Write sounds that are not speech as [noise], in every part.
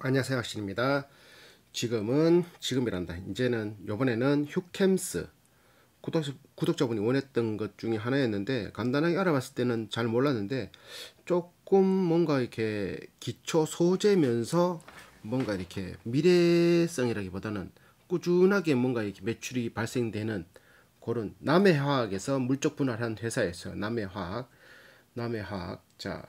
안녕하세요 학신입니다 지금은 지금이란다 이제는 요번에는 휴캠스 구독, 구독자분이 원했던 것 중에 하나였는데 간단하게 알아봤을 때는 잘 몰랐는데 조금 뭔가 이렇게 기초 소재면서 뭔가 이렇게 미래성이라기보다는 꾸준하게 뭔가 이렇게 매출이 발생되는 그런 남해화학에서 물적 분할한 회사였어요 남해화학 남해화학 자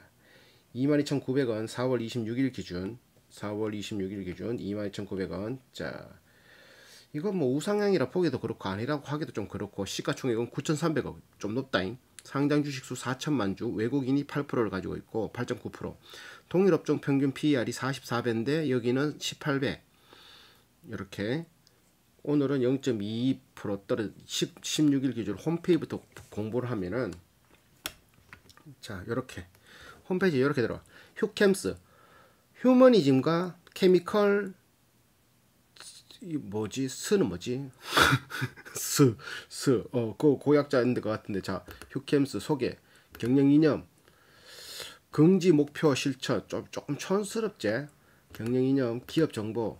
22,900원 4월 26일 기준 4월 26일 기준 22,900원. 자, 이건 뭐 우상향이라 보기도 그렇고 아니라고 하기도 좀 그렇고 시가총액은 9,300억 좀 높다잉. 상장 주식수 4천만 주, 외국인이 8%를 가지고 있고 8.9%. 동일 업종 평균 PER이 44배인데 여기는 18배. 이렇게 오늘은 0.22% 떨어 1 16일 기준 홈페이지부터 공부를 하면은 자, 이렇게 홈페이지 이렇게 들어와. 휴캠스 휴머니즘과 케미컬 이 뭐지 스는 뭐지 [laughs] 스 스어그 고약자인데 것 같은데 자 휴캠스 소개 경영 이념 긍지 목표 실천 좀 조금 촌스럽지 경영 이념 기업 정보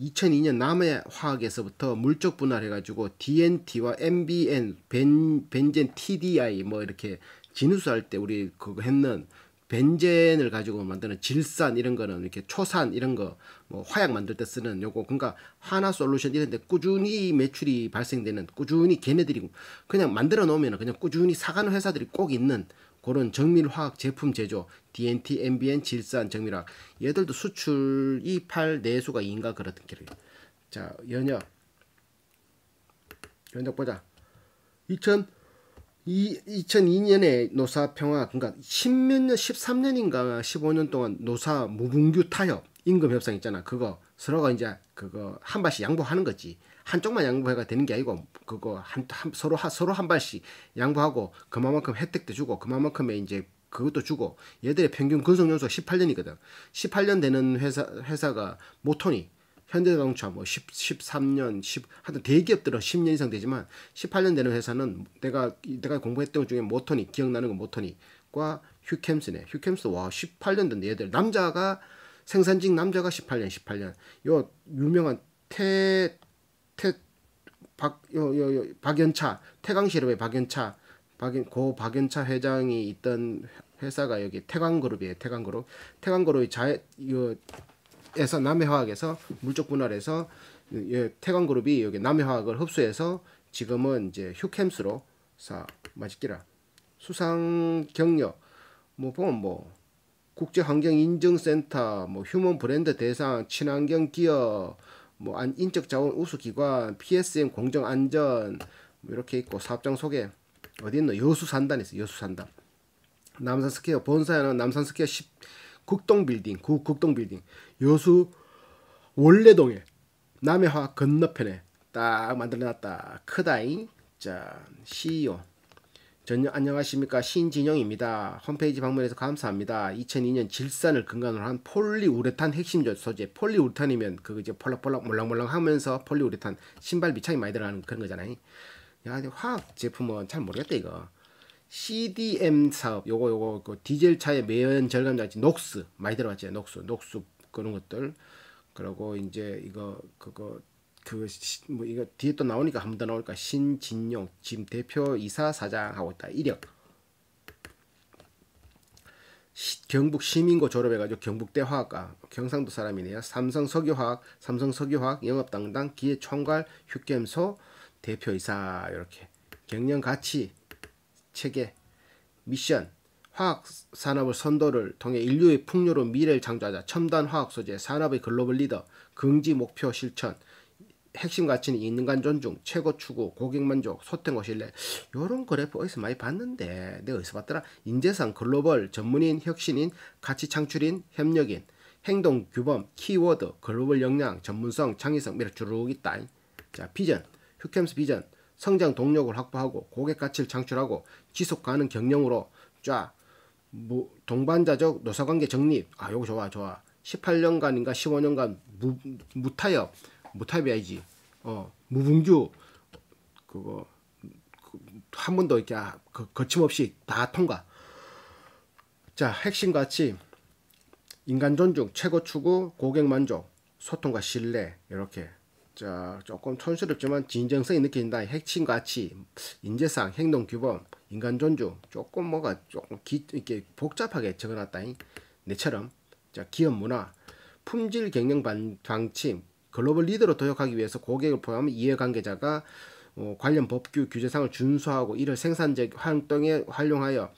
2002년 남해 화학에서부터 물적 분할해가지고 DNT와 MBN 벤 벤젠 TDI 뭐 이렇게 진수할 때 우리 그거 했는 벤젠을 가지고 만드는 질산 이런 거는 이렇게 초산 이런 거뭐 화약 만들 때 쓰는 요거 그러니까 하나 솔루션 이런 데 꾸준히 매출이 발생되는 꾸준히 걔네들이 그냥 만들어 놓으면 그냥 꾸준히 사가는 회사들이 꼭 있는 그런 정밀화학 제품 제조, DNT, MBN, 질산, 정밀화학. 얘들도 수출 2, 8, 내수가 2인가 그렇던 길이 자, 연혁. 연혁 보자. 2000이 2002년에 노사 평화 그러니까 십몇 년 13년인가 15년 동안 노사 무분규 타협 임금 협상 있잖아 그거 서로가 이제 그거 한 발씩 양보하는 거지 한쪽만 양보해가 되는 게 아니고 그거 한, 한 서로 하, 서로 한 발씩 양보하고 그만큼 혜택도 주고 그만큼의 이제 그것도 주고 얘들의 평균 근속 연수가 18년이거든 18년 되는 회사 회사가 모톤이 현대자동차 뭐 10, 13년, 10, 하여튼 대기업들은 10년 이상 되지만 18년 되는 회사는 내가 내가 공부했던 것 중에 모토니 기억나는 건 모토니과 휴캠스네. 휴캠스 와 18년 된 얘들 남자가 생산직 남자가 18년, 18년. 요 유명한 태 태 박 요요요 박연차 태강 실업의 박연차 박연 고 박연차 회장이 있던 회사가 여기 태강그룹이에요. 태강그룹. 태강그룹이 자요 에서 남해화학에서 물적 분할해서 예, 태광그룹이 여기 남해화학을 흡수해서 지금은 이제 휴캠스로 사 마지기라 수상 경력 뭐 보면 뭐 국제환경인증센터 뭐 휴먼 브랜드 대상 친환경 기업 뭐 안 인적 자원 우수 기관 PSM 공정 안전 뭐 이렇게 있고 사업장 소개 어디 있노 여수 산단 있어 여수 산단 남산 스퀘어 본사에는 남산 스퀘어 10 국동 빌딩, 구 국동 빌딩, 여수 원래동에 남해화 건너편에 딱 만들어놨다. 크다잉. 자, CEO. 전녕 안녕하십니까 신진영입니다. 홈페이지 방문해서 감사합니다. 2002년 질산을 근간으로 한 폴리우레탄 핵심 소재 폴리우레탄이면 그거 이제 폴락폴락 몰랑몰랑하면서 폴리우레탄 신발 밑창이 많이 들어가는 그런 거잖아요. 야 화학 제품은 잘 모르겠다 이거. CDM 사업, 요거 요거 그 디젤 차의 매연 절감 장치 녹스 많이 들어봤죠, 녹스, 녹스 그런 것들. 그리고 이제 이거 그거 그 뭐 이거 뒤에 또 나오니까 한 번 더 나올까 신진용 지금 대표 이사 사장 하고 있다 이력 시, 경북 시민고 졸업해가지고 경북대 화학과 경상도 사람이네요 삼성 석유화학 삼성 석유화학 영업 담당 기획 총괄 휴겸소 대표이사 이렇게 경영 가치 체계, 미션, 화학 산업을 선도를 통해 인류의 풍요로운 미래를 창조하자 첨단 화학 소재, 산업의 글로벌 리더, 긍지 목표 실천, 핵심 가치는 인간 존중, 최고 추구, 고객 만족, 소통과 신뢰 이런 그래프 어디서 많이 봤는데 내가 어디서 봤더라? 인재상, 글로벌, 전문인, 혁신인, 가치 창출인, 협력인, 행동, 규범, 키워드, 글로벌 역량, 전문성, 창의성 이렇게 쭉 있다. 자, 비전, 휴캠스 비전 성장 동력을 확보하고 고객 가치를 창출하고 지속 가능 경영으로 쫙 동반자적 노사관계 정립 아 요거 좋아 좋아 18년간인가 15년간 무, 무타협 무타협이야지 어 무분규 그거 그, 한 번도 이렇게 아, 거침없이 다 통과. 자, 핵심 가치 인간 존중, 최고 추구, 고객 만족, 소통과 신뢰 이렇게 자, 조금 촌스럽지만 진정성이 느낀다 핵심 가치, 인재상, 행동 규범, 인간 존중, 조금 뭐가 조금 기, 이렇게 복잡하게 적어놨다잉. 내처럼. 자, 기업 문화, 품질 경영 방침, 글로벌 리더로 도약하기 위해서 고객을 포함한 이해관계자가 어, 관련 법규 규제상을 준수하고 이를 생산적 활동에 활용하여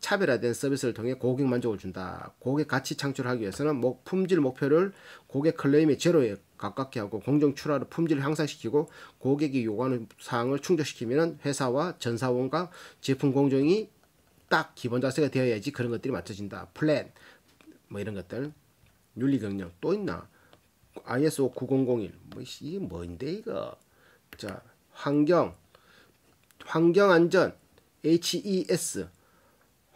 차별화된 서비스를 통해 고객 만족을 준다. 고객 가치 창출하기 위해서는 목, 품질 목표를 고객 클레임의 제로에 가깝게 하고 공정 출하로 품질을 향상시키고 고객이 요구하는 사항을 충족시키면 회사와 전사원과 제품 공정이 딱 기본 자세가 되어야지 그런 것들이 맞춰진다. 플랜 뭐 이런 것들 윤리 경영 또 있나? ISO 9001뭐 이게 뭔데 이거? 자 환경 환경 안전 HES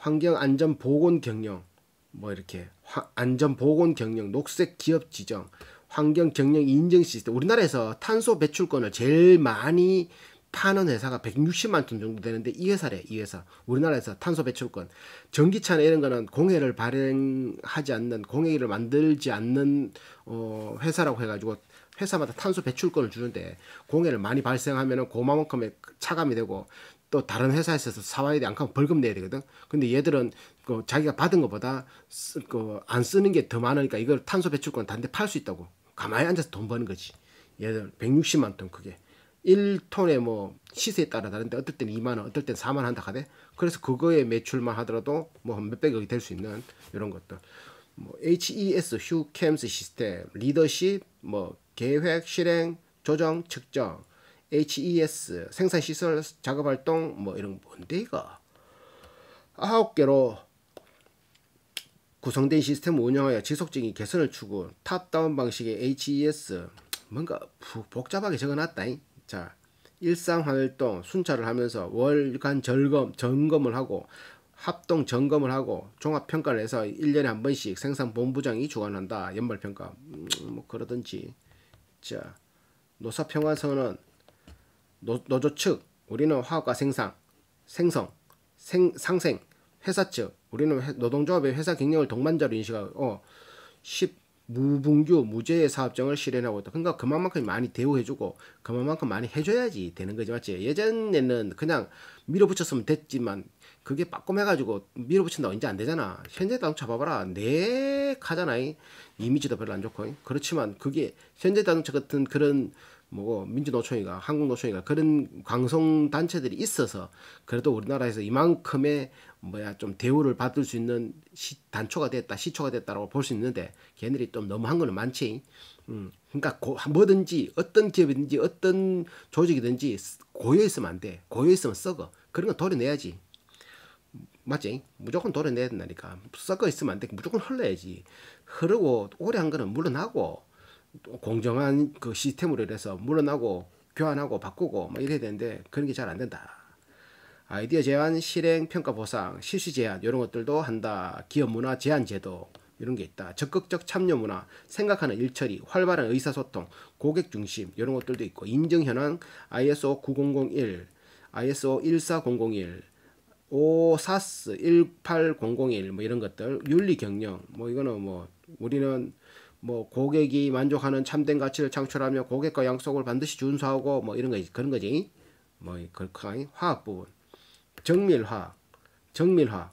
환경안전보건경영 뭐 이렇게 화, 안전보건경영 녹색기업지정 환경경영 인증시스템 우리나라에서 탄소 배출권을 제일 많이 파는 회사가 160만 톤 정도 되는데 이 회사래 이 회사 우리나라에서 탄소 배출권 전기차나 이런 거는 공해를 발행하지 않는 공해를 만들지 않는 어, 회사라고 해가지고 회사마다 탄소 배출권을 주는데 공해를 많이 발생하면 은마만큼의 차감이 되고 또 다른 회사에서 사와야 돼. 안 가면 벌금 내야 되거든. 근데 얘들은 그 자기가 받은 것보다 쓰, 그안 쓰는 게 더 많으니까 이걸 탄소 배출권 단대 팔수 있다고. 가만히 앉아서 돈 버는 거지. 얘들 160만 톤크게 1톤에 뭐 시세에 따라 다른데 어떨 땐는 2만 원, 어떨 땐는 4만 원 한다 카대. 그래서 그거에 매출만 하더라도 뭐 몇백억이 될 수 있는 이런 것들. 뭐 HES 휴캠스 시스템, 리더십, 뭐 계획, 실행, 조정, 측정, HES 생산시설 작업활동 뭐 이런 뭔데 이거 아홉 개로 구성된 시스템을 운영하여 지속적인 개선을 추구 탑다운 방식의 HES 뭔가 복잡하게 적어놨다 자 일상활동 순찰을 하면서 월간 절검 점검을 하고 합동 점검을 하고 종합평가를 해서 1년에 한 번씩 생산본부장이 주관한다. 연말평가 음, 뭐 그러든지 자 노사평화선언 노, 조측 우리는 화학과 생산, 생성, 생, 상생, 회사 측 우리는 회, 노동조합의 회사 경영을 동반자로 인식하고 10 어, 무분규 무죄의 사업장을 실현하고 있다. 그러니까 그만큼 많이 대우해주고 그만큼 많이 해줘야지 되는 거지 맞지? 예전에는 그냥 밀어붙였으면 됐지만 그게 빠꼼해가지고 밀어붙인다 언제 안 되잖아. 현재 당초 잡아봐라. 내 네 가잖아. 이미지도 별로 안 좋고. 그렇지만 그게 현재 당초 같은 그런 뭐 민주노총이가 한국노총이가 그런 광성 단체들이 있어서 그래도 우리나라에서 이만큼의 뭐야 좀 대우를 받을 수 있는 시, 단초가 됐다 시초가 됐다라고 볼 수 있는데 걔네들이 좀 너무한 거는 많지 음 그러니까 고, 뭐든지 어떤 기업이든지 어떤 조직이든지 고여 있으면 안돼 고여 있으면 썩어 그런 건 도려내야지 맞지? 무조건 도려내야 된다니까 썩어 있으면 안돼 무조건 흘러야지 흐르고 오래 한 거는 물러나고 공정한 그 시스템으로 인해서 물러나고 교환하고 바꾸고 뭐 이래야 되는데 그런 게 잘 안 된다. 아이디어 제한, 실행, 평가 보상, 실시 제한 이런 것들도 한다. 기업 문화 제한 제도 이런 게 있다. 적극적 참여 문화, 생각하는 일처리, 활발한 의사소통, 고객 중심 이런 것들도 있고 인증 현황 ISO 9001, ISO 14001, 5사스 18001 뭐 이런 것들 윤리 경영 뭐 이거는 뭐 우리는 뭐 고객이 만족하는 참된 가치를 창출하며 고객과 약속을 반드시 준수하고 뭐 이런 거지 그런 거지 뭐 그렇게 그, 화학 부분 정밀화 정밀화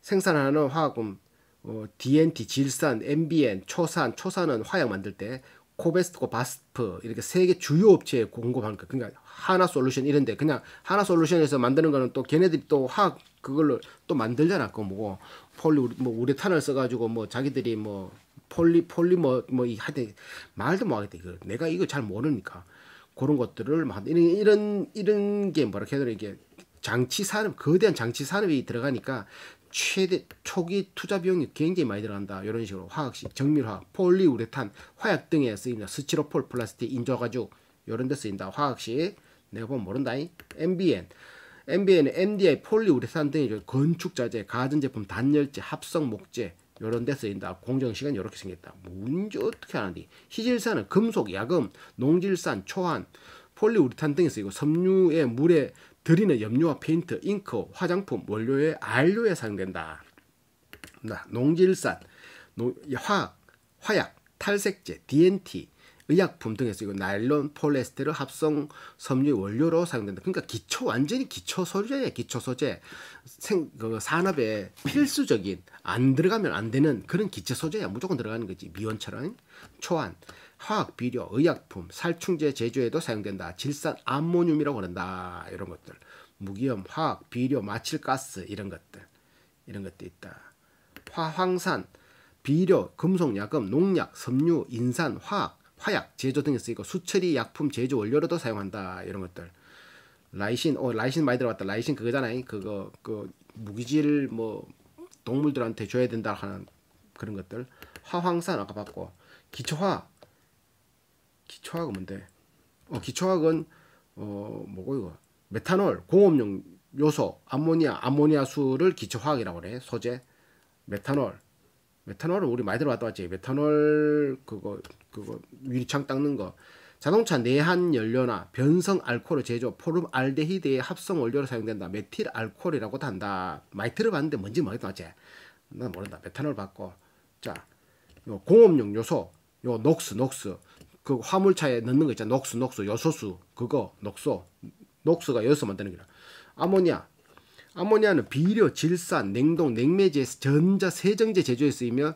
생산하는 화학금 어, DNT 질산 MBN 초산 초산은 화약 만들 때 코베스트코 바스프 이렇게 세개 주요 업체에 공급하는 거 그러니까 하나 솔루션 이런데 그냥 하나 솔루션에서 만드는 거는 또 걔네들이 또 화학 그걸로 또 만들잖아 그거 뭐고 폴리 뭐 우레탄을 써가지고 뭐 자기들이 뭐 폴리 폴리뭐 뭐 이 하대 말도 못하겠다 이거 내가 이거 잘 모르니까 그런 것들을 막 이런 이런 이런 게 뭐라 해야 되 이게 장치 산업 거대한 장치 산업이 들어가니까 최대 초기 투자 비용이 굉장히 많이 들어간다 이런 식으로 화학식 정밀화학 폴리우레탄 화약 등에 쓰인다 스티로폴 플라스틱 인조가죽 이런 데 쓰인다 화학식 내가 보면 모른다잉 MBN MBN은 MDI 폴리우레탄 등의 건축 자재 가전제품 단열재 합성 목재 요런 데 쓰인다. 아, 공정시간 이렇게 생겼다. 뭐 문제 어떻게 하는데 희질산은 금속, 야금, 농질산, 초안 폴리우리탄 등에 쓰이고 섬유에 물에 들이는 염료와 페인트, 잉크, 화장품, 원료의 알료에 사용된다. 농질산, 노, 화학, 화약, 탈색제, DNT, 의약품 등에서 이거 나일론, 폴레스테르 합성 섬유 원료로 사용된다. 그러니까 기초 완전히 기초 소재예 기초 소재. 생그 산업에 필수적인 안 들어가면 안 되는 그런 기초 소재야. 무조건 들어가는 거지. 미온처럼 초안, 화학 비료, 의약품, 살충제 제조에도 사용된다. 질산 암모늄이라고 그런다. 이런 것들. 무기염, 화학, 비료, 마칠가스 이런 것들. 이런 것도 있다. 화황산, 비료, 금속, 약금, 농약, 섬유, 인산, 화학, 화약, 제조 등에 쓰이고 수처리 약품 제조 원료로도 사용한다. 이런 것들. 라이신, 어 라이신 많이 들어봤다. 라이신 그거잖아요. 그거 그 무기질 뭐 동물들한테 줘야 된다 하는 그런 것들. 화황산 아까 봤고 기초화학. 기초화학은 뭔데? 어 기초화학은 어 뭐고 이거? 메탄올, 공업용 요소, 암모니아, 암모니아수를 기초화학이라고 그래. 소재, 메탄올. 메탄올을 우리 많이 들어봤지 메탄올 그거 그거 유리창 닦는 거 자동차 내한 연료나 변성 알코올 제조 포름 알데히드의 합성 원료로 사용된다 메틸 알코올이라고도 한다 많이 들어봤는데 뭔지 모르겠지 다난 모른다 메탄올 받고 자요 공업용 요소 요 녹스 녹스 그 화물차에 넣는 거 있잖아 녹스 녹스 요소수 그거 녹소 녹스가 여기서 만드는 거라 아모니아 아모니아는 비료, 질산, 냉동, 냉매제, 전자, 세정제 제조에 쓰이며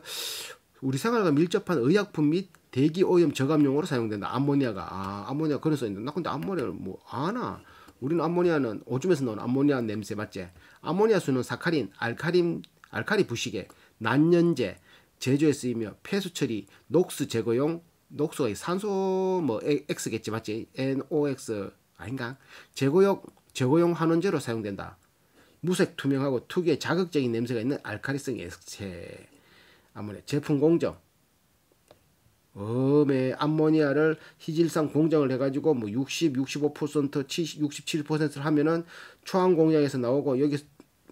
우리 생활과 밀접한 의약품 및 대기 오염 저감용으로 사용된다. 아모니아가 아 아모니아 그런 써 있는데 나 근데 아모니아를 뭐 아나 우리는 아모니아는 오줌에서 나온 아모니아 냄새 맞지? 아모니아수는 사카린, 알카린, 알카리 부식에 난연제 제조에 쓰이며 폐수 처리, 녹수 제거용 녹수의 산소 뭐 X겠지 맞지? NOX 아닌가? 제거용 제거용 환원제로 사용된다. 무색 투명하고 특유의 자극적인 냄새가 있는 알카리성 액체 아모니 제품 공정 음에 암모니아를 희질산 공정을 해가지고 뭐 60, 65%, 70, 67%를 하면은 초암 공장에서 나오고 여기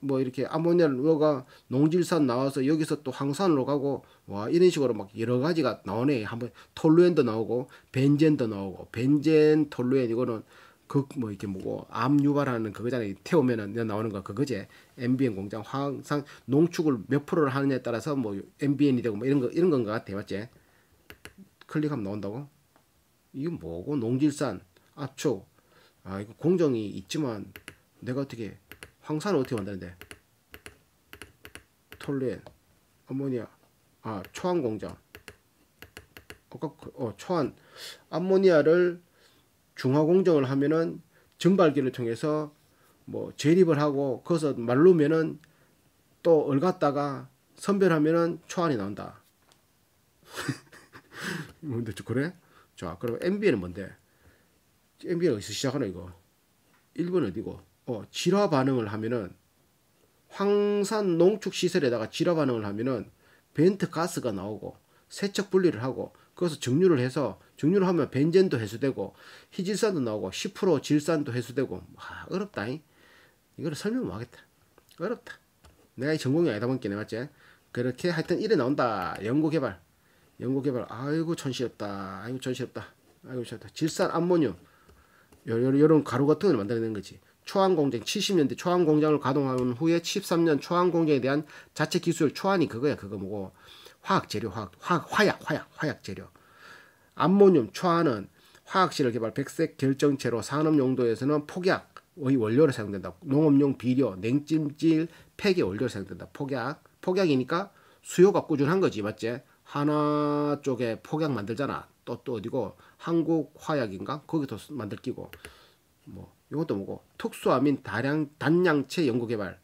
뭐 이렇게 암모니아를 넣어가 농질산 나와서 여기서 또 황산으로 가고 와 이런 식으로 막 여러 가지가 나오네 한번 톨루엔도 나오고 벤젠도 나오고 벤젠 톨루엔 이거는 그뭐 이렇게 뭐암 고 유발하는 그거잖아요. 태우면은 나오는 거 그거지. MBN 공장 항상 농축을 몇 프로를 하느냐에 따라서 뭐 MBN이 되고 뭐 이런 거 이런 건가 같아 맞지? 클릭하면 나온다고? 이거 뭐고 농질산 압축 아, 아 이거 공정이 있지만 내가 어떻게 황산을 어떻게 만드는데 톨렌 어머니야아 초안 공장 어, 그, 어 초안 암모니아를 중화공정을 하면은 증발기를 통해서 뭐 재립을 하고 거기서 말르면은 또 얼갔다가 선별하면은 초안이 나온다. 뭔데 [laughs] 뭐 그래? 자 그럼 MB는 뭔데? MB가 어디서 시작하나 이거? 일본 어디고? 어 질화 반응을 하면은 황산 농축 시설에다가 질화 반응을 하면은 벤트 가스가 나오고 세척 분리를 하고 그것을 정류를 해서 중류를 하면 벤젠도 해소되고 희질산도 나오고 10% 질산도 해소되고 아, 어렵다이걸 설명 못하겠다. 뭐 어렵다. 내가 이 전공이 아니다 보니까 맞지? 그렇게 하여튼 이래 나온다. 연구개발. 연구개발. 아이고 천시없다. 아이고 천시없다. 아이고 천시없다. 질산 암모늄. 요런 가루 같은 걸만들어낸 거지. 초안공장 70년대 초안공장을 가동한 후에 13년 초안공장에 대한 자체 기술 초안이 그거야 그거 뭐고 화학재료 화학, 화학 화약 화약 화약재료 암모늄, 초안은 화학실을 개발 백색 결정체로 산업 용도에서는 폭약의 원료로 사용된다. 농업용 비료, 냉찜질, 팩의 원료로 사용된다. 폭약. 폭약이니까 수요가 꾸준한 거지, 맞지? 하나 쪽에 폭약 만들잖아. 또, 또 어디고? 한국 화약인가? 거기서 만들 끼고. 뭐, 이것도 뭐고. 특수아민 다량, 단량체 연구 개발.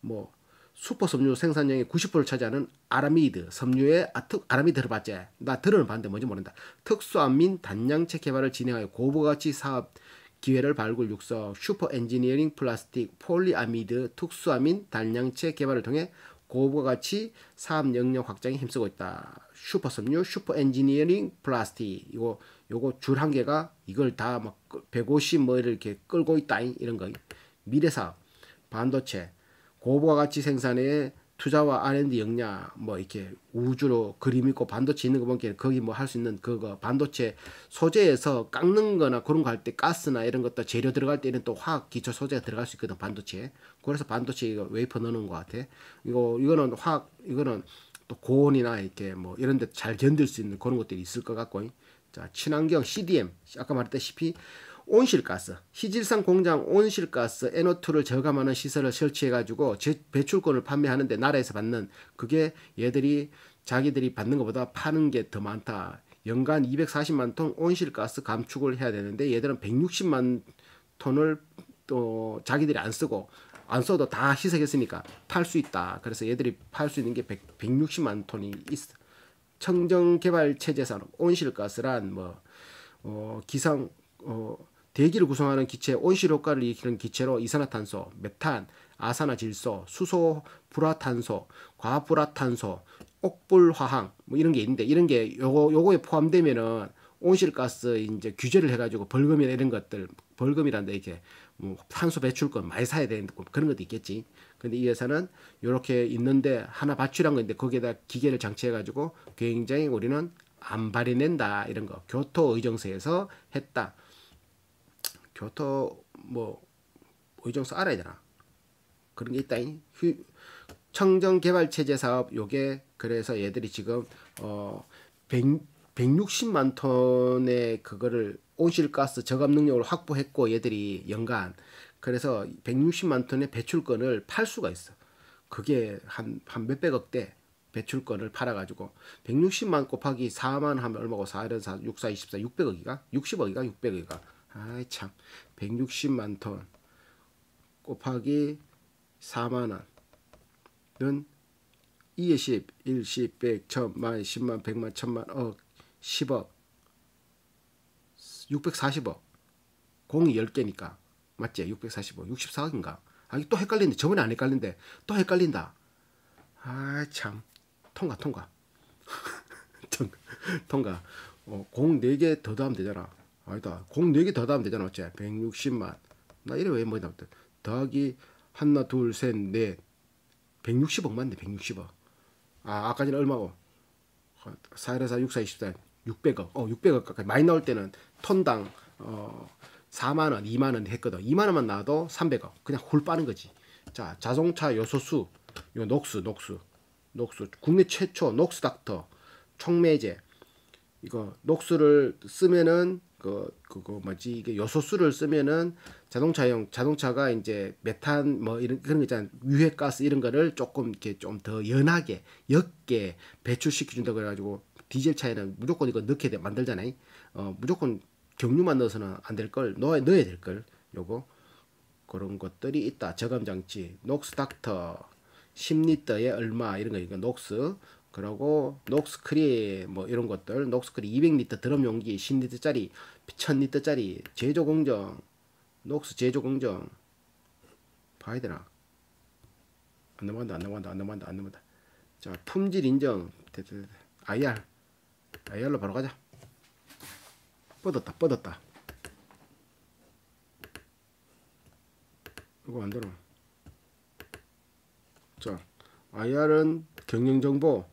뭐, 수퍼 섬유 생산량의 90%를 차지하는 아라미드, 섬유의 아특, 아라미드 르바제, 나 들으는 반 뭔지 모른다. 특수안민 단양체 개발을 진행하여 고부가치 사업 기회를 발굴 육성, 슈퍼 엔지니어링 플라스틱, 폴리아미드, 특수아민 단양체 개발을 통해 고부가치 사업 영역 확장에 힘쓰고 있다. 슈퍼 섬유, 슈퍼 엔지니어링 플라스틱, 이거, 요거 줄 한 개가 이걸 다 막 150뭐 그 이렇게 끌고 있다, 이런 거. 미래 사업, 반도체, 고부와 같이 생산에 투자와 R&D 역량 뭐 이렇게 우주로 그림 있고 반도체 있는 거 보니까 거기 뭐 할 수 있는 그거 반도체 소재에서 깎는 거나 그런 거 할 때 가스나 이런 것도 재료 들어갈 때는 또 화학 기초 소재가 들어갈 수 있거든 반도체 그래서 반도체 이거 웨이퍼 넣는 거 같아 이거 이거는 화학 이거는 또 고온이나 이렇게 뭐 이런 데 잘 견딜 수 있는 그런 것들이 있을 것 같고 자 친환경 CDM 아까 말했다시피 온실가스, 희질산 공장 온실가스 NO2를 저감하는 시설을 설치해가지고 제, 배출권을 판매하는데 나라에서 받는 그게 얘들이 자기들이 받는 것보다 파는 게 더 많다. 연간 240만 톤 온실가스 감축을 해야 되는데 얘들은 160만 톤을 또 자기들이 안 쓰고 안 써도 다 희석했으니까 팔 수 있다. 그래서 얘들이 팔 수 있는 게 100, 160만 톤이 있어. 청정개발체제산 업 온실가스란 뭐 어, 기상 어, 대기를 구성하는 기체 온실 효과를 일으키는 기체로 이산화탄소, 메탄, 아산화질소, 수소, 불화탄소, 과불화탄소, 옥불화황 뭐 이런 게 있는데 이런 게 요거 요거에 포함되면은 온실가스 이제 규제를 해가지고 벌금이나 이런 것들 벌금이란다 이렇게 뭐 탄소 배출권 많이 사야 되는 그런 것도 있겠지. 근데 이 회사는 요렇게 있는데 하나 발출한 건데 거기에다 기계를 장치해가지고 굉장히 우리는 안발이낸다 이런 거 교토의정서에서 했다. 교토 뭐 의정서 알아야 되나 그런 게 있다니 청정 개발 체제 사업 요게 그래서 얘들이 지금 어 100, 160만 톤의 그거를 온실가스 저감 능력을 확보했고 얘들이 연간 그래서 160만 톤의 배출권을 팔 수가 있어. 그게 한 한 몇백억대 배출권을 팔아가지고 160만 곱하기 4만 하면 얼마고 4는 4, 6, 4, 24, 600억이가? 60억이가? 600억이가? 아이 참 160만 톤 곱하기 4만원 은 20, 10, 100, 1000, 만, 10만, 100만, 1000만, 억, 10억 640억 공이 10개니까 맞지? 645, 64억인가? 아, 또헷갈린는데 저번에 안 헷갈린데 또 헷갈린다 아 참 통과 [laughs] 통과 통과 어, 공 4개 더 더하면 되잖아 아니다. 공 4개 더 담으면 되잖아. 어째? 160만. 나 이래 왜 뭐냐. 더하기 하나, 둘, 셋, 넷. 160억 맞네. 160억. 아, 아까 전에 얼마고? 414, 64, 24, 600억. 어, 600억 가까이. 많이 나올 때는 톤당 어, 4만원, 2만원 했거든. 2만원만 나와도 300억. 그냥 홀 빠는 거지. 자, 자동차 요소수. 요 녹수, 녹수. 녹수. 국내 최초 녹수 닥터. 청매제. 이거 녹수를 쓰면은 그 그거 뭐지 이게 요소수를 쓰면은 자동차용 자동차가 이제 메탄 뭐 이런 그런 거 있잖아요 유해가스 이런 거를 조금 이렇게 좀 더 연하게 옅게 배출시켜 준다 그래가지고 디젤 차에는 무조건 이거 넣게 돼 만들잖아요 어 무조건 경유만 넣어서는 안 될 걸 넣어야 넣어야 될걸 요거 그런 것들이 있다 저감 장치 녹스 닥터 10리터에 얼마 이런 거 이거 녹스 그리고 녹스크리 뭐 이런 것들 녹스크리 200리터 드럼 용기 10리터짜리 1000리터짜리 제조 공정 녹스 제조 공정 봐야 되나 안 넘어간다 안 넘어간다 안 넘어간다 안 넘어간다 자 품질 인정 IR IR로 바로 가자 뻗었다 뻗었다 이거 안 들어 자 IR은 경영정보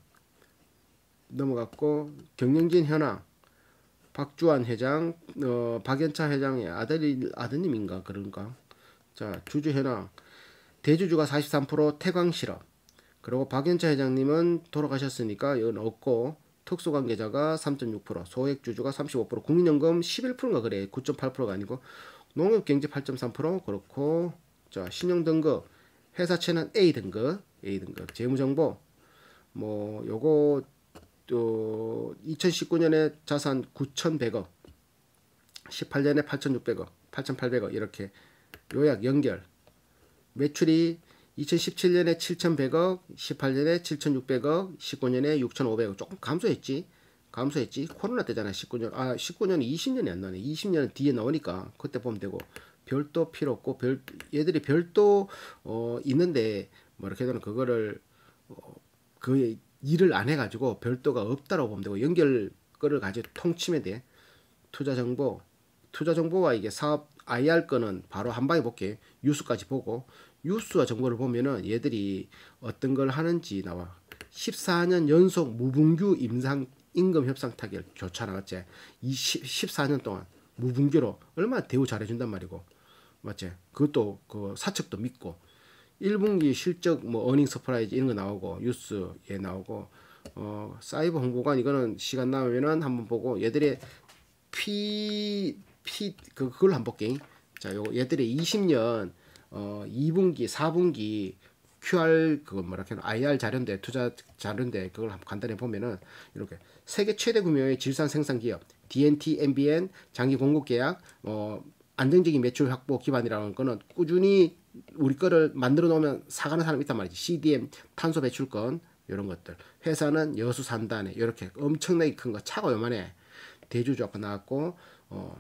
넘어갔고 경영진 현황 박주환 회장, 어, 박연차 회장의 아들이 아드님인가 그런가. 자 주주 현황 대주주가 43% 태광 실업. 그리고 박연차 회장님은 돌아가셨으니까 이건 없고 특수관계자가 3.6% 소액주주가 35% 국민연금 11%인가 그래 9.8%가 아니고 농업경제 8.3% 그렇고 자 신용등급 회사채는 A등급 A등급 재무정보 뭐 요거 또 2019년에 자산 9,100억, 18년에 8,600억, 8,800억 이렇게 요약 연결 매출이 2017년에 7,100억, 18년에 7,600억, 19년에 6,500억 조금 감소했지. 감소했지. 코로나 때잖아. 19년. 아, 19년이 20년이 안 나네. 20년 뒤에 나오니까 그때 보면 되고 별도 필요 없고 별 얘들이 별도 어 있는데 뭐 이렇게 되는 그거를 어, 그 일을 안 해가지고 별도가 없다라고 보면 되고 연결 거를 가지고 통치에 대해 투자 정보 투자 정보와 이게 사업 IR 거는 바로 한 방에 볼게 유수까지 보고 유수와 정보를 보면은 얘들이 어떤 걸 하는지 나와 14년 연속 무분규 임상 임금 협상 타결 교차 나왔지 20, 14년 동안 무분규로 얼마나 대우 잘해준단 말이고 맞지 그것도 그 사측도 믿고 1분기 실적 뭐 어닝 서프라이즈 이런 거 나오고 뉴스에 나오고 어 사이버 홍보관 이거는 시간 나면은 한번 보고 얘들의 피 피 그, 그걸 한번 볼게. 자, 요 얘들의 20년 어 2분기, 4분기 QR 그거 뭐라 해야 IR 자료인데 투자 자료인데 그걸 한번 간단히 보면은 이렇게 세계 최대 규모의 질산 생산 기업 DNT, MBN 장기 공급 계약 어 안정적인 매출 확보 기반이라는 거는 꾸준히 우리 거를 만들어 놓으면 사가는 사람이 있단 말이지. CDM, 탄소 배출권, 이런 것들. 회사는 여수 산단에 이렇게 엄청나게 큰 거 차가 요만해 대주주 아 나왔고 어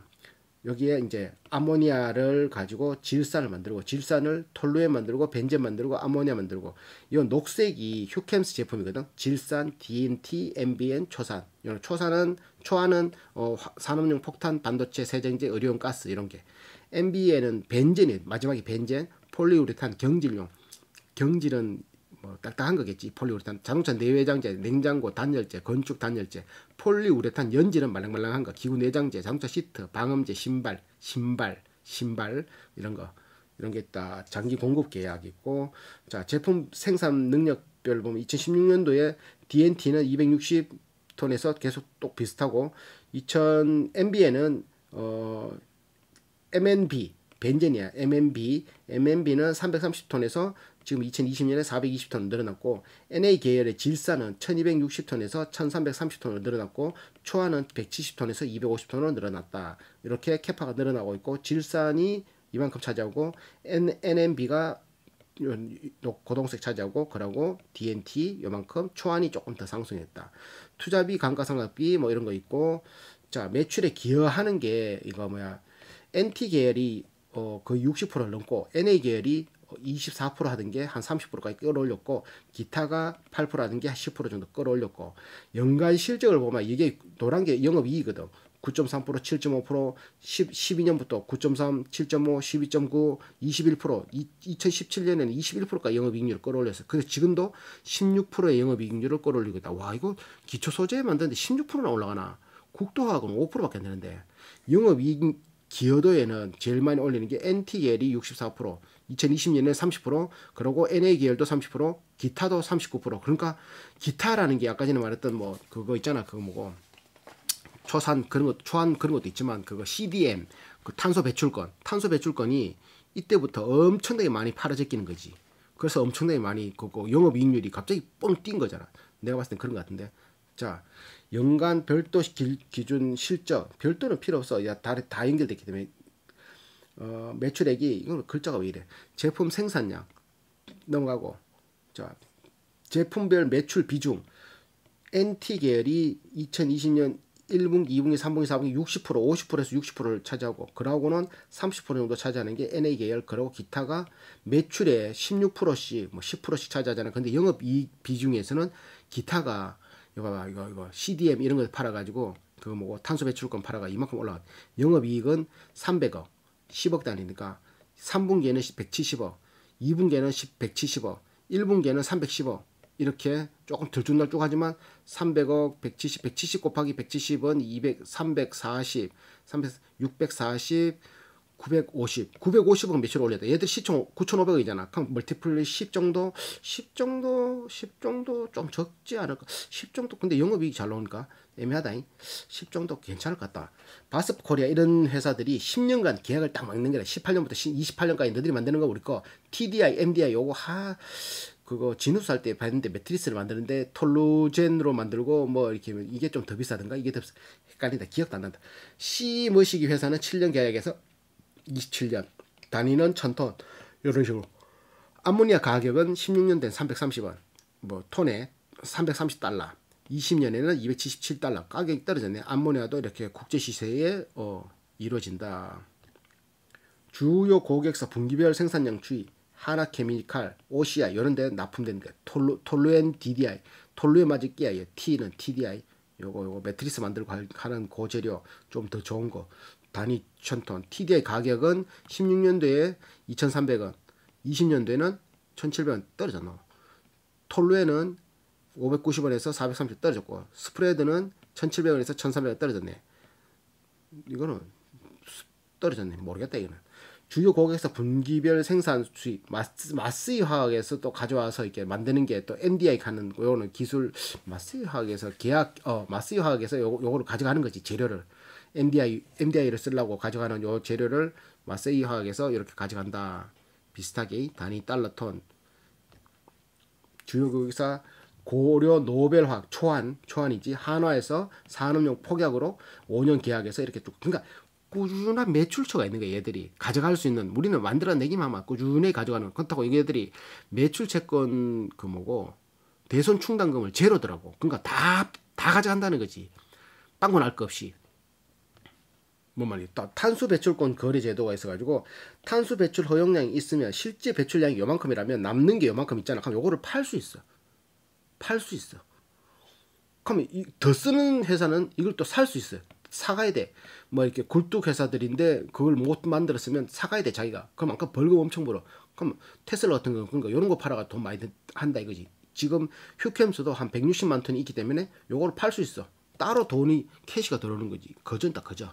여기에 이제 아모니아를 가지고 질산을 만들고 질산을 톨루에 만들고 벤젠 만들고 아모니아 만들고 이건 녹색이 휴캠스 제품이거든 질산, DNT, MBN, 초산 이런 초산은 초안은 어, 산업용 폭탄, 반도체, 세정제, 의료용 가스 이런 게 MBN은 벤젠이 마지막에 벤젠 폴리우레탄 경질용. 경질은 뭐 딱딱한 거겠지. 폴리우레탄 자동차 내외장재, 냉장고 단열재, 건축 단열재, 폴리우레탄 연질은 말랑말랑한 거, 기구 내장재, 자동차 시트, 방음재, 신발, 신발, 신발 이런 거 이런 게 있다. 장기 공급 계약 있고 자 제품 생산 능력별 보면 2016년도에 DNT는 260톤에서 계속 똑 비슷하고 2000 MB에는 어 MNB 벤젠이야. MMB. MMB는 330톤에서 지금 2020년에 420톤 늘어났고 NA 계열의 질산은 1260톤에서 1330톤으로 늘어났고 초안은 170톤에서 250톤으로 늘어났다. 이렇게 캐파가 늘어나고 있고 질산이 이만큼 차지하고 N, NMB가 고동색 차지하고 그러고 DNT 요만큼 초안이 조금 더 상승했다. 투자비, 감가상각비 뭐 이런 거 있고 자 매출에 기여하는 게 이거 뭐야 NT 계열이 어, 거의 60%를 넘고 NA 계열이 24% 하던 게 한 30%까지 끌어올렸고 기타가 8% 하던 게한10% 정도 끌어올렸고 연간 실적을 보면 이게 노란 게 영업이익이거든. 9.3%, 7.5%, 10, 12년부터 9.3, 7.5, 12.9, 21%, 이, 2017년에는 21%까지 영업이익률을 끌어올렸어요. 그래서 지금도 16%의 영업이익률을 끌어올리고 있다. 와 이거 기초소재 만드는데 16%나 올라가나? 국토화학은 5%밖에 안 되는데 영업이익 기여도에는 제일 많이 올리는 게 NT 계열이 64%, 2020년에 30%, 그리고 NA 계열도 30%, 기타도 39%. 그러니까 기타라는 게 아까 전에 말했던 뭐 그거 있잖아. 그거 뭐고. 초산 그런 것, 초안 그런 것도 있지만 그거 CDM, 그 탄소 배출권, 탄소 배출권이 이때부터 엄청나게 많이 팔아제 기는 거지. 그래서 엄청나게 많이 그거 영업 이익률이 갑자기 뻥 뛴 거잖아. 내가 봤을 땐 그런 것 같은데. 자, 연간 별도 기, 기준 실적 별도는 필요 없어 야다 다 연결됐기 때문에 어, 매출액이 이건 글자가 왜 이래 제품 생산량 넘어가고 자 제품별 매출 비중 NT 계열이 2020년 1분기, 2분기, 3분기, 4분기 60% 50%에서 60%를 차지하고 그러고는 30% 정도 차지하는 게 NA 계열 그리고 기타가 매출의 16%씩 뭐 10%씩 차지하잖아요. 근데 영업 이익 비중에서는 기타가 이거 봐 이거 이거 CDM 이런 거 팔아가지고 그거 뭐고 탄소 배출권 팔아가 이만큼 올라왔 영업이익은 300억 10억 단위니까 3분기에는 170억 2분기에는 170억 1분기에는 310억 이렇게 조금 들쭉날쭉하지만 300억 170 170 곱하기 170은 200 340 300 640 950, 950은 몇으 올려야 돼? 얘들 시청 9,500이잖아. 억 그럼 멀티플리 10 정도, 10 정도, 10 정도 좀 적지 않을까? 10 정도. 근데 영업이익 이잘 나오니까 애매하다잉. 10 정도 괜찮을 것 같다. 바스프 코리아 이런 회사들이 10년간 계약을 딱 막는 게라 18년부터 28년까지 너들이 만드는 거 우리 거 TDI, MDI 요거 하 그거 진우스 할때 봤는데 매트리스를 만드는데 톨루젠으로 만들고 뭐 이렇게 이게 좀 더비싸던가 이게 더 헷갈린다. 기억도 안 난다. 시 머시기 회사는 7년 계약에서 27년, 단위는 1000톤 이런 식으로 암모니아 가격은 16년 된 330원, 뭐 톤에 330달러, 20년에는 277달러 가격이 떨어졌네. 암모니아도 이렇게 국제 시세에 어, 이루어진다. 주요 고객사 분기별 생산량 추이, 하나 케미칼, 오시아 이런 데납품된는데 톨루, 톨루엔 DDI, 톨루에 맞을 끼야 예, T는 TDI, 요거 요거 매트리스 만들고 하는 고재료 좀 더 좋은 거 단위 천톤, TDI 가격은 16년도에 2,300원, 20년도에는 1,700원 떨어졌노. 톨루에는 590원에서 430원 떨어졌고, 스프레드는 1,700원에서 1,300원 떨어졌네. 이거는 떨어졌네. 모르겠다, 이거는. 주요 고객사 분기별 생산 수입, 마스, 마스이 화학에서 또 가져와서 이렇게 만드는 게 또 NDI 가는, 요거는 기술, 마스이 화학에서 계약, 어, 마스이 화학에서 요거, 요거를 가져가는 거지, 재료를. MDI, MDI를 쓰려고 가져가는 요 재료를 마세이 화학에서 이렇게 가져간다. 비슷하게 단위 달러 톤. 주요 교육사 고려 노벨화학 초안 초안이지 한화에서 산업용 폭약으로 5년 계약에서 이렇게 쭉 그러니까 꾸준한 매출처가 있는 거예요 얘들이 가져갈 수 있는 우리는 만들어내기만 하면 꾸준히 가져가는 그렇다고 얘들이 매출 채권 금 뭐고 대손 충당금을 제로더라고 그러니까 다 다 가져간다는 거지 빵꾸 날것 없이 뭔 뭐 말이에요? 탄소 배출권 거래 제도가 있어가지고 탄소 배출 허용량이 있으면 실제 배출량이 요만큼이라면 남는 게 요만큼 있잖아. 그럼 요거를 팔 수 있어. 팔 수 있어. 그럼 이, 더 쓰는 회사는 이걸 또 살 수 있어요. 사가야 돼. 뭐 이렇게 굴뚝 회사들인데 그걸 못 만들었으면 사가야 돼 자기가. 그럼 아까 벌금 엄청 벌어. 그럼 테슬라 같은 거 그러니까 이런 거 팔아가 돈 많이 한다 이거지. 지금 휴캠스도 한 160만 톤이 있기 때문에 요거를 팔 수 있어. 따로 돈이 캐시가 들어오는 거지. 거전다 거저.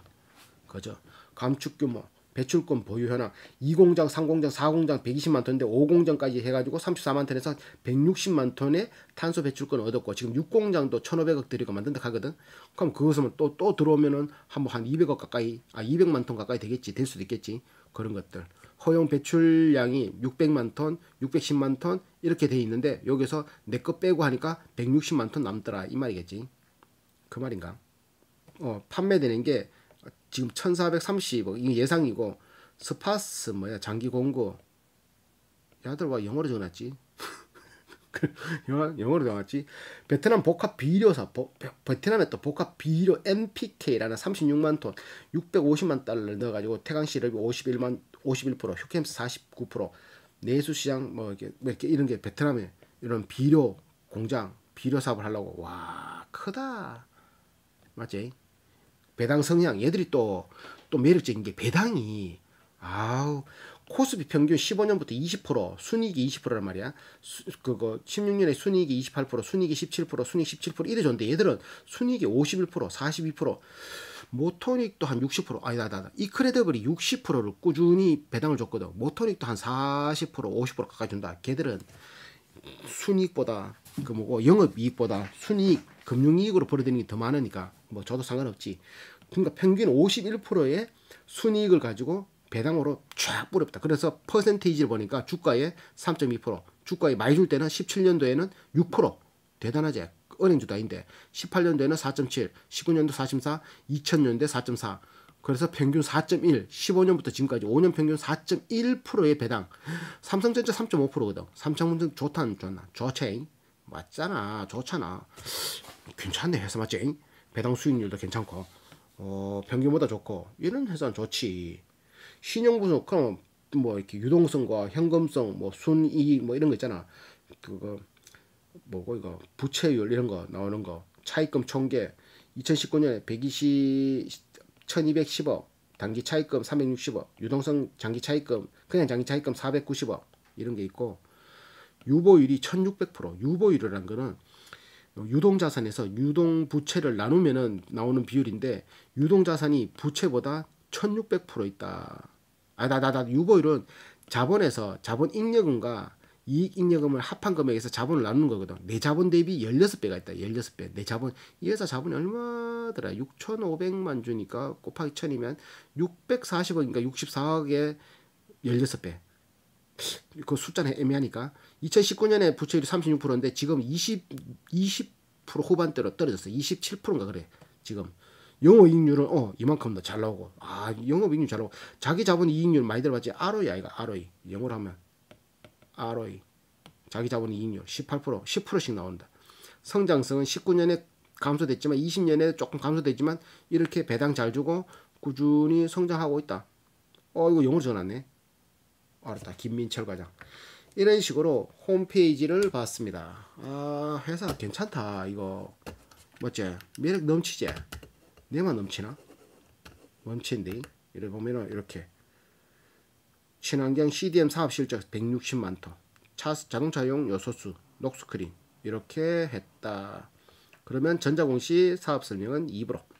거죠 감축 규모, 배출권 보유 현황 2공장, 3공장, 4공장 120만 톤인데 5공장까지 해가지고 34만 톤에서 160만 톤의 탄소 배출권 얻었고 지금 6공장도 1,500억 들이고 만든다 하거든. 그럼 그것은 또또 또 들어오면은 한번 한 200억 가까이 아 200만 톤 가까이 되겠지 될 수도 있겠지 그런 것들 허용 배출량이 600만 톤, 610만 톤 이렇게 돼 있는데 여기서 내 거 빼고 하니까 160만 톤 남더라 이 말이겠지. 그 말인가? 어 판매되는 게 지금 1430억 이게 예상이고 스파스 뭐야 장기 공고 야들 와 영어로 적어놨지 [laughs] 영어, 영어로 적어놨지 베트남 복합 비료사 보, 베트남에 또 복합 비료 MPK라는 36만 톤 650만 달러를 넣어가지고 태강시럽이 51만 51% 휴캠스 49% 내수시장 뭐 이렇게, 뭐 이렇게 이런 게 베트남에 이런 비료 공장 비료 사업을 하려고 와 크다 맞지? 배당 성향 얘들이 또 또 매력적인 게 배당이 아우 코스피 평균 15년부터 20% 순이익이 20%란 말이야. 수, 그거 16년에 순이익이 28% 순이익이 17% 순이익 17% 이래 줬는데 얘들은 순이익이 51% 42% 모토닉도 한60% 아니다 아니다 이크레더블이 60%를 꾸준히 배당을 줬거든. 모토닉도 한40% 50% 가까이 준다. 걔들은 순이익보다 그 뭐고 영업이익보다 순이익 금융이익으로 벌어들이는 게 더 많으니까 뭐 저도 상관없지. 그러니까 평균 51%의 순이익을 가지고 배당으로 쫙 뿌렸다. 그래서 퍼센테이지를 보니까 주가의 3.2%, 주가에 많이 줄 때는 17년도에는 6%, 대단하지. 은행주도 아닌데 18년도에는 4.7, 19년도 44, 2000년대 4.4. 그래서 평균 4.1, 15년부터 지금까지 5년 평균 4.1%의 배당. 삼성전자 3.5%거든. 삼성전자 좋다 안 좋나? 좋지. 맞잖아. 좋잖아. 괜찮네 회사 맞지? 배당 수익률도 괜찮고 어, 평균보다 좋고 이런 회사는 좋지. 신용부서 그럼 뭐 이렇게 유동성과 현금성 뭐 순이익 뭐 이런 거 있잖아. 그거 뭐고 이거 부채율 이런 거 나오는 거 차입금 총계 2019년에 120 1210억 단기 차입금 360억 유동성 장기 차입금 그냥 장기 차입금 490억 이런 게 있고 유보율이 1600% 유보율이라는 거는 유동 자산에서 유동 부채를 나누면 나오는 비율인데 유동 자산이 부채보다 1600% 있다. 아, 나, 나, 나, 유보율은 자본에서 자본 잉여금과 이익 잉여금을 합한 금액에서 자본을 나누는 거거든. 내 자본 대비 16배가 있다. 16배. 내 자본, 이 회사 자본이 얼마더라? 6,500만 주니까 곱하기 1000이면 6 4 0억니까 64억에 16배. 그 숫자는 애매하니까 2019년에 부채율이 36%인데 지금 20 20% 후반대로 떨어졌어요. 27%인가 그래. 지금 영업이익률은 어 이만큼 더 잘 나오고 아 영업이익률 잘 나오고 자기 자본 이익률 많이 들어봤지 ROE 아이가 ROE 영어로 하면 ROE 자기 자본 이익률 18% 10%씩 나온다. 성장성은 19년에 감소됐지만 20년에 조금 감소됐지만 이렇게 배당 잘 주고 꾸준히 성장하고 있다. 어 이거 영어로 전하네. 알았다. 김민철 과장. 이런 식으로 홈페이지를 봤습니다. 아, 회사 괜찮다. 이거 멋지? 매력 넘치지? 내만 넘치나? 넘치는데 이래 보면은 이렇게 친환경 CDM 사업 실적 160만 톤, 차, 자동차용 요소수, 녹스크린 이렇게 했다. 그러면 전자공시 사업 설명은 2부로.